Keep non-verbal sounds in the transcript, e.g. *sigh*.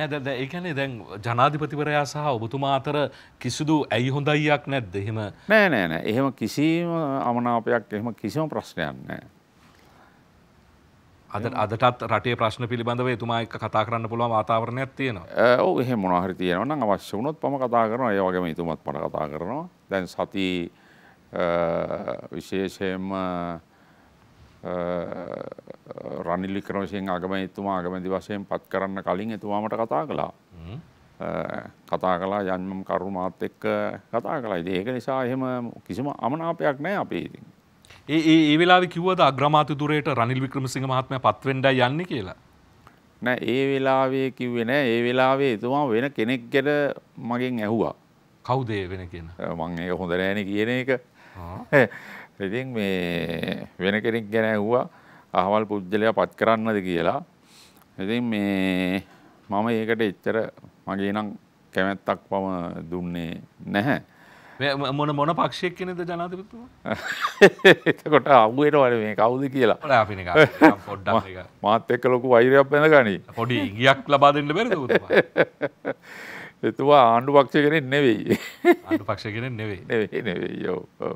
නැද ඒකනේ දැන් ජනාධිපතිවරයා සහ ඔබතුමා අතර කිසිදු ඇයි හොඳයියක් නැද්ද එහෙම නෑ නෑ නෑ එහෙම කිසිම අමනාපයක් එහෙම කිසිම ප්‍රශ්නයක් නෑ අද අදටත් රටේ ප්‍රශ්න පිළිබඳව තුමා එක කතා කරන්න පුළුවන් වාතාවරණයක් තියෙනවා ඔව් එහෙම මොනවා හරි තියෙනවා නම් අවශ්‍ය වුණොත් මම කතා කරනවා ඒ වගේම ඉතුමත් මට කතා කරනවා දැන් සති විශේෂයෙන්ම රනිල් වික්‍රමසිංහ අගමැතිතුමා අගමැති වශයෙන් පත් කරන්න කලින් එතුමාමට කතා කළා. කතා කළා යන්මම් කරු මාත් එක්ක කතා කළා. ඉතින් ඒක නිසා එහෙම කිසිම අමනාපයක් නැහැ අපේ ඉතින්. ඒ ඒ ඒ වෙලාවේ කිව්වද අග්‍රාමාත්‍යතුරේට රනිල් වික්‍රමසිංහ මහත්මයා පත් වෙන්නයි යන්නේ කියලා? නෑ ඒ වෙලාවේ කිව්වේ නෑ ඒ වෙලාවේ එතුමා වෙන කෙනෙක් ගැන මගෙන් ඇහුවා. කවුද ඒ වෙන කෙනා? මම ඒක හොඳ නෑනේ කියන එක. ඉතින් මේ වෙන කෙනෙක් ගැන ඇහුවා. අහවල් පුද්ගලයා පත් කරන්නද කියලා. ඉතින් මේ මම ඒකට එච්චර මගේ නම් කැමැත්තක් පම දුන්නේ නැහැ. මොන මොන පක්ෂයක් කෙනෙද ජනාතිපතුම *laughs* එතකොට අගුවට වල මේ කවුද කියලා මාත් එක්ක ලොකු වෛරයක් පැඳගනි පොඩි ගියක් ලබා දෙන්න බැරිද *laughs* එතුවා ආණ්ඩු පක්ෂ කෙනෙක් නෙවෙයි ආණ්ඩු පක්ෂ කෙනෙක් නෙවෙයි *laughs* නෙවෙයි නෙවෙයි යෝ